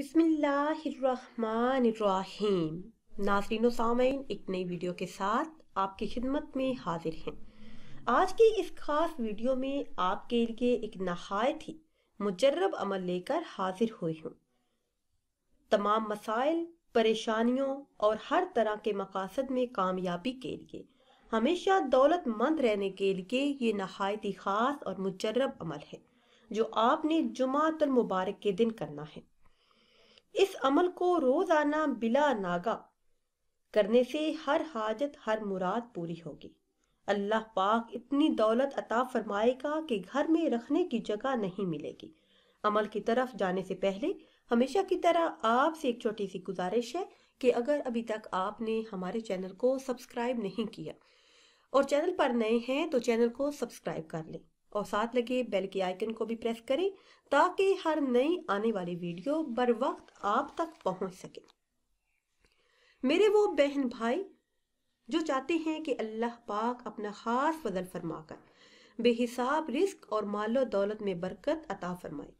बिसमीम नासरीन सामीन एक नई वीडियो के साथ आपकी खिदमत में हाजिर हैं आज की इस खास वीडियो में आपके लिए एक नहायत ही मुजरब अमल लेकर हाजिर हुई हूँ तमाम मसाइल परेशानियों और हर तरह के मकासद में कामयाबी के लिए हमेशा दौलतमंद रहने के लिए ये नहायत ही ख़ास और मुजरब अमल है जो आपने जुमातुल मुबारक के दिन करना है इस अमल को रोजाना बिला नागा करने से हर हाजत हर मुराद पूरी होगी अल्लाह पाक इतनी दौलत अता फरमाएगा कि घर में रखने की जगह नहीं मिलेगी अमल की तरफ जाने से पहले हमेशा की तरह आपसे एक छोटी सी गुजारिश है कि अगर अभी तक आपने हमारे चैनल को सब्सक्राइब नहीं किया और चैनल पर नए हैं तो चैनल को सब्सक्राइब कर लें और साथ लगे बेल के आइकन को भी प्रेस करें ताकि हर नई आने वाली वीडियो बर वक्त आप तक पहुंच सके मेरे वो बहन भाई जो चाहते हैं कि अल्लाह पाक अपना खास फजल फरमाकर बेहिसाब रिस्क और मालो दौलत में बरकत अता फरमाए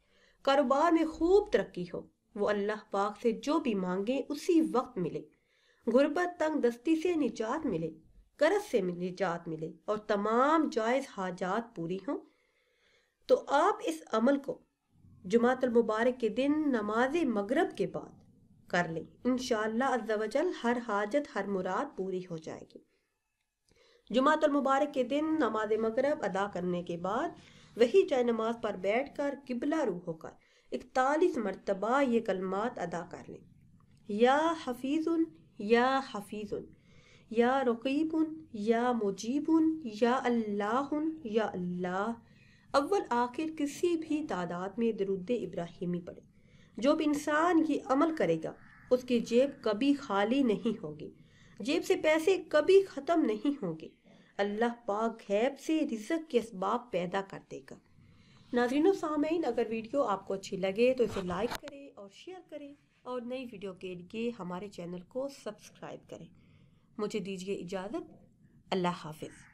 कारोबार में खूब तरक्की हो वो अल्लाह पाक से जो भी मांगे उसी वक्त मिले गुर्बत तंग दस्ती से निजात मिले कर्ज से निजात मिले और तमाम जायज़ हाजात पूरी हों तो आप इस अमल को जुमातुल मुबारक के दिन नमाज मगरब के बाद कर लें इन हर हाजत हर मुराद पूरी हो जाएगी जुमातुल मुबारक के दिन नमाज मगरब अदा करने के बाद वही जाय नमाज पर बैठ कर किबला रू होकर इकतालीस मरतबा ये कलमात अदा कर लें या हफीज़ुन या हफीज़ुन या रकीबन या मुजीबन या अल्लाह या अल्लाह अव्वल आखिर किसी भी तादाद में दरुद इब्राहिमी पढ़े जो भी इंसान ये अमल करेगा उसकी जेब कभी खाली नहीं होगी जेब से पैसे कभी ख़त्म नहीं होंगे अल्लाह पाक गैब से रिजक के इसबाब पैदा कर देगा नाजरीन सामीन अगर वीडियो आपको अच्छी लगे तो इसे लाइक करें और शेयर करें और नई वीडियो के लिए हमारे चैनल को सब्सक्राइब करें مجھے دیجیے اجازت اللہ حافظ